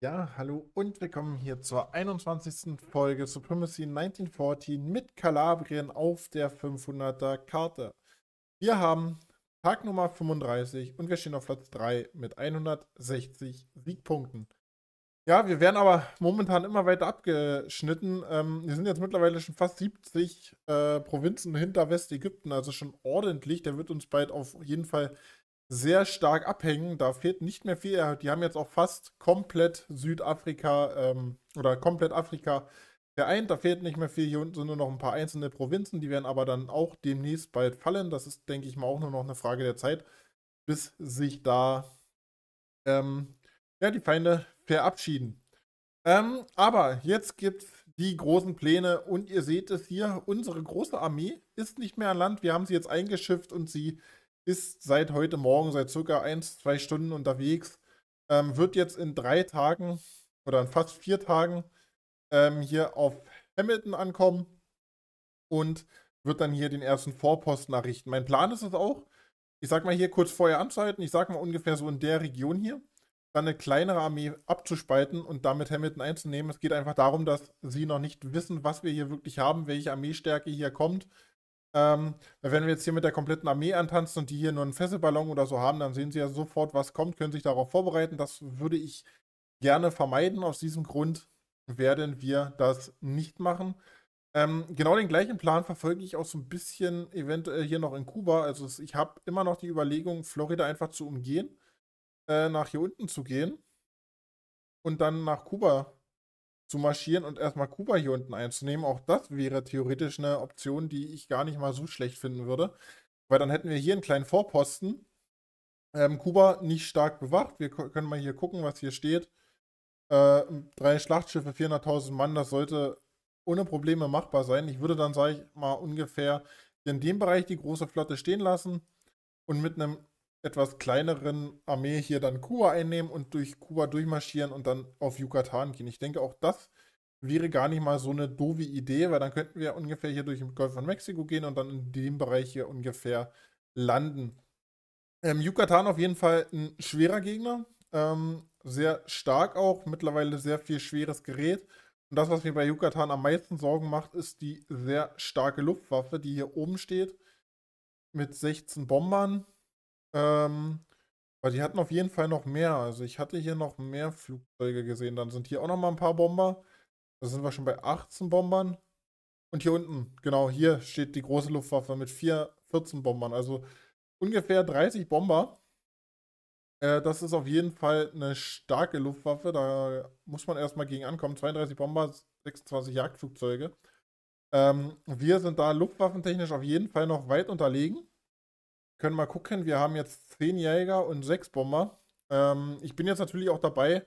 Ja, hallo und willkommen hier zur 21. Folge Supremacy 1914 mit Kalabrien auf der 500er Karte. Wir haben Tag Nummer 35 und wir stehen auf Platz 3 mit 160 Siegpunkten. Ja, wir werden aber momentan immer weiter abgeschnitten. Ähm, wir sind jetzt mittlerweile schon fast 70 äh, Provinzen hinter Westägypten, also schon ordentlich. Der wird uns bald auf jeden Fall sehr stark abhängen. Da fehlt nicht mehr viel. Die haben jetzt auch fast komplett Südafrika ähm, oder komplett Afrika vereint. Da fehlt nicht mehr viel. Hier unten sind nur noch ein paar einzelne Provinzen. Die werden aber dann auch demnächst bald fallen. Das ist, denke ich mal, auch nur noch eine Frage der Zeit, bis sich da ähm, ja, die Feinde verabschieden. Ähm, aber jetzt gibt es die großen Pläne und ihr seht es hier, unsere große Armee ist nicht mehr an Land. Wir haben sie jetzt eingeschifft und sie ist seit heute Morgen, seit circa 1, 2 Stunden unterwegs. Ähm, wird jetzt in drei Tagen oder in fast vier Tagen ähm, hier auf Hamilton ankommen und wird dann hier den ersten Vorposten errichten. Mein Plan ist es auch, ich sag mal hier kurz vorher anzuhalten, ich sag mal ungefähr so in der Region hier, dann eine kleinere Armee abzuspalten und damit Hamilton einzunehmen. Es geht einfach darum, dass sie noch nicht wissen, was wir hier wirklich haben, welche Armeestärke hier kommt. Ähm, wenn wir jetzt hier mit der kompletten Armee antanzen und die hier nur einen Fesselballon oder so haben, dann sehen sie ja sofort, was kommt, können sich darauf vorbereiten. Das würde ich gerne vermeiden. Aus diesem Grund werden wir das nicht machen. Ähm, genau den gleichen Plan verfolge ich auch so ein bisschen eventuell hier noch in Kuba. Also ich habe immer noch die Überlegung, Florida einfach zu umgehen, äh, nach hier unten zu gehen und dann nach Kuba zu marschieren und erstmal Kuba hier unten einzunehmen. Auch das wäre theoretisch eine Option, die ich gar nicht mal so schlecht finden würde. Weil dann hätten wir hier einen kleinen Vorposten. Ähm, Kuba nicht stark bewacht. Wir können mal hier gucken, was hier steht. Äh, drei Schlachtschiffe, 400.000 Mann, das sollte ohne Probleme machbar sein. Ich würde dann, sage ich mal, ungefähr in dem Bereich die große Flotte stehen lassen und mit einem etwas kleineren Armee hier dann Kuba einnehmen und durch Kuba durchmarschieren und dann auf Yucatan gehen. Ich denke, auch das wäre gar nicht mal so eine doofe Idee, weil dann könnten wir ungefähr hier durch den Golf von Mexiko gehen und dann in dem Bereich hier ungefähr landen. Ähm, Yucatan auf jeden Fall ein schwerer Gegner, ähm, sehr stark auch, mittlerweile sehr viel schweres Gerät. Und das, was mir bei Yucatan am meisten Sorgen macht, ist die sehr starke Luftwaffe, die hier oben steht. Mit 16 Bombern, ähm, aber die hatten auf jeden Fall noch mehr. Also ich hatte hier noch mehr Flugzeuge gesehen. Dann sind hier auch noch mal ein paar Bomber. Da sind wir schon bei 18 Bombern. Und hier unten, genau, hier steht die große Luftwaffe mit 4, 14 Bombern. Also ungefähr 30 Bomber. Äh, das ist auf jeden Fall eine starke Luftwaffe. Da muss man erstmal gegen ankommen. 32 Bomber, 26 Jagdflugzeuge. Ähm, wir sind da luftwaffentechnisch auf jeden Fall noch weit unterlegen können mal gucken. Wir haben jetzt zehn Jäger und sechs Bomber. Ähm, ich bin jetzt natürlich auch dabei,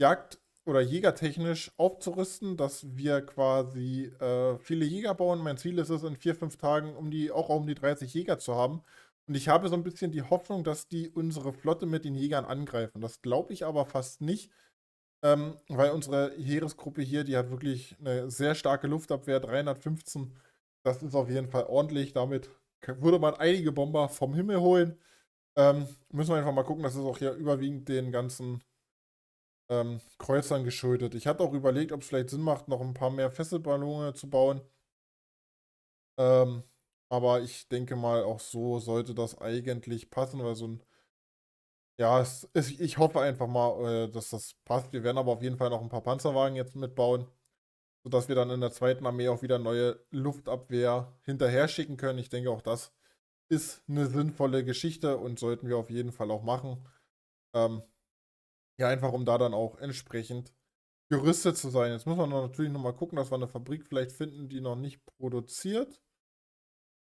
Jagd- oder Jägertechnisch aufzurüsten, dass wir quasi äh, viele Jäger bauen. Mein Ziel ist es, in vier, fünf Tagen um die, auch um die 30 Jäger zu haben. Und ich habe so ein bisschen die Hoffnung, dass die unsere Flotte mit den Jägern angreifen. Das glaube ich aber fast nicht, ähm, weil unsere Heeresgruppe hier, die hat wirklich eine sehr starke Luftabwehr, 315. Das ist auf jeden Fall ordentlich. Damit würde man einige Bomber vom Himmel holen. Ähm, müssen wir einfach mal gucken, das ist auch hier überwiegend den ganzen ähm, Kreuzern geschuldet. Ich hatte auch überlegt, ob es vielleicht Sinn macht, noch ein paar mehr Fesselballone zu bauen. Ähm, aber ich denke mal, auch so sollte das eigentlich passen, weil so ein. Ja, es, es, ich hoffe einfach mal, äh, dass das passt. Wir werden aber auf jeden Fall noch ein paar Panzerwagen jetzt mitbauen sodass wir dann in der zweiten Armee auch wieder neue Luftabwehr hinterher schicken können. Ich denke, auch das ist eine sinnvolle Geschichte und sollten wir auf jeden Fall auch machen. Ähm, ja, einfach um da dann auch entsprechend gerüstet zu sein. Jetzt muss man natürlich nochmal gucken, dass wir eine Fabrik vielleicht finden, die noch nicht produziert.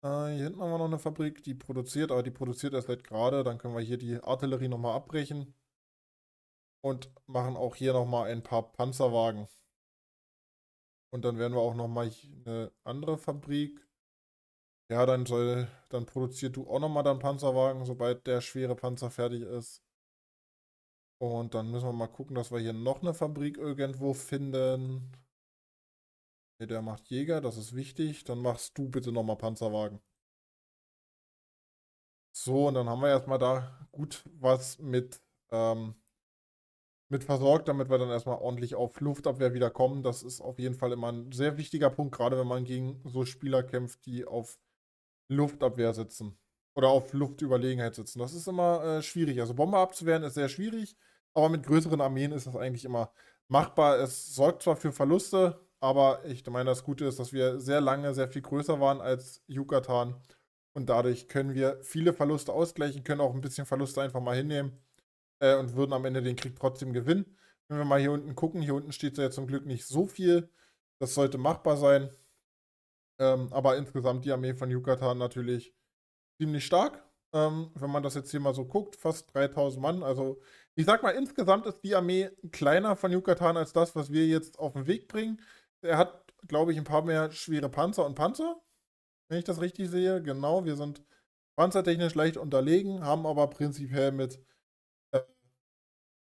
Äh, hier hinten haben wir noch eine Fabrik, die produziert, aber die produziert erst seit gerade. Dann können wir hier die Artillerie nochmal abbrechen und machen auch hier nochmal ein paar Panzerwagen. Und dann werden wir auch nochmal eine andere Fabrik. Ja, dann soll, dann produziert du auch nochmal deinen Panzerwagen, sobald der schwere Panzer fertig ist. Und dann müssen wir mal gucken, dass wir hier noch eine Fabrik irgendwo finden. Nee, der macht Jäger, das ist wichtig. Dann machst du bitte nochmal Panzerwagen. So, und dann haben wir erstmal da gut was mit ähm, mit versorgt, damit wir dann erstmal ordentlich auf Luftabwehr wieder kommen. Das ist auf jeden Fall immer ein sehr wichtiger Punkt, gerade wenn man gegen so Spieler kämpft, die auf Luftabwehr sitzen oder auf Luftüberlegenheit sitzen. Das ist immer äh, schwierig. Also Bombe abzuwehren ist sehr schwierig, aber mit größeren Armeen ist das eigentlich immer machbar. Es sorgt zwar für Verluste, aber ich meine, das Gute ist, dass wir sehr lange sehr viel größer waren als Yucatan und dadurch können wir viele Verluste ausgleichen, können auch ein bisschen Verluste einfach mal hinnehmen äh, und würden am Ende den Krieg trotzdem gewinnen. Wenn wir mal hier unten gucken, hier unten steht ja zum Glück nicht so viel. Das sollte machbar sein. Ähm, aber insgesamt die Armee von Yucatan natürlich ziemlich stark. Ähm, wenn man das jetzt hier mal so guckt, fast 3000 Mann. Also ich sag mal, insgesamt ist die Armee kleiner von Yucatan als das, was wir jetzt auf den Weg bringen. Er hat, glaube ich, ein paar mehr schwere Panzer und Panzer. Wenn ich das richtig sehe, genau. Wir sind panzertechnisch leicht unterlegen, haben aber prinzipiell mit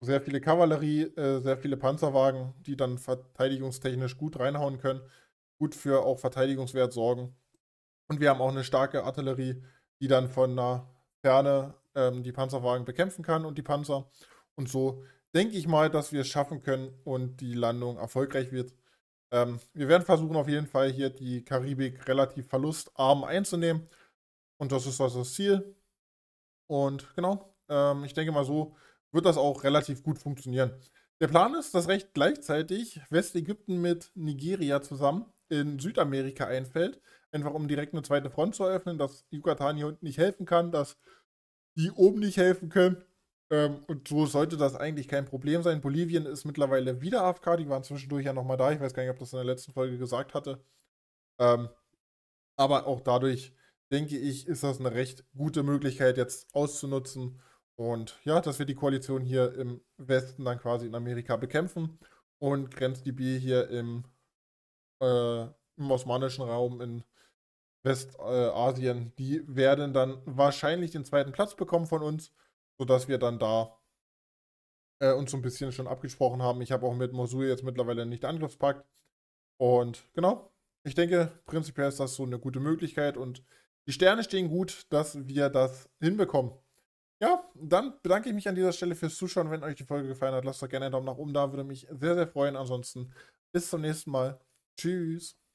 sehr viele Kavallerie, äh, sehr viele Panzerwagen, die dann verteidigungstechnisch gut reinhauen können, gut für auch Verteidigungswert sorgen. Und wir haben auch eine starke Artillerie, die dann von einer Ferne ähm, die Panzerwagen bekämpfen kann und die Panzer. Und so denke ich mal, dass wir es schaffen können und die Landung erfolgreich wird. Ähm, wir werden versuchen, auf jeden Fall hier die Karibik relativ verlustarm einzunehmen. Und das ist also das Ziel. Und genau, ähm, ich denke mal so, wird das auch relativ gut funktionieren. Der Plan ist, dass recht gleichzeitig Westägypten mit Nigeria zusammen in Südamerika einfällt. Einfach um direkt eine zweite Front zu eröffnen, dass Yucatan hier unten nicht helfen kann, dass die oben nicht helfen können. Ähm, und so sollte das eigentlich kein Problem sein. Bolivien ist mittlerweile wieder AFK. Die waren zwischendurch ja nochmal da. Ich weiß gar nicht, ob das in der letzten Folge gesagt hatte. Ähm, aber auch dadurch, denke ich, ist das eine recht gute Möglichkeit jetzt auszunutzen und ja, dass wir die Koalition hier im Westen dann quasi in Amerika bekämpfen und GrenzDB hier im, äh, im osmanischen Raum in Westasien, äh, die werden dann wahrscheinlich den zweiten Platz bekommen von uns, sodass wir dann da äh, uns so ein bisschen schon abgesprochen haben. Ich habe auch mit Mosul jetzt mittlerweile nicht Angriffspakt. Und genau, ich denke, prinzipiell ist das so eine gute Möglichkeit und die Sterne stehen gut, dass wir das hinbekommen. Ja, dann bedanke ich mich an dieser Stelle fürs Zuschauen. Wenn euch die Folge gefallen hat, lasst doch gerne einen Daumen nach oben da. Würde mich sehr, sehr freuen. Ansonsten bis zum nächsten Mal. Tschüss.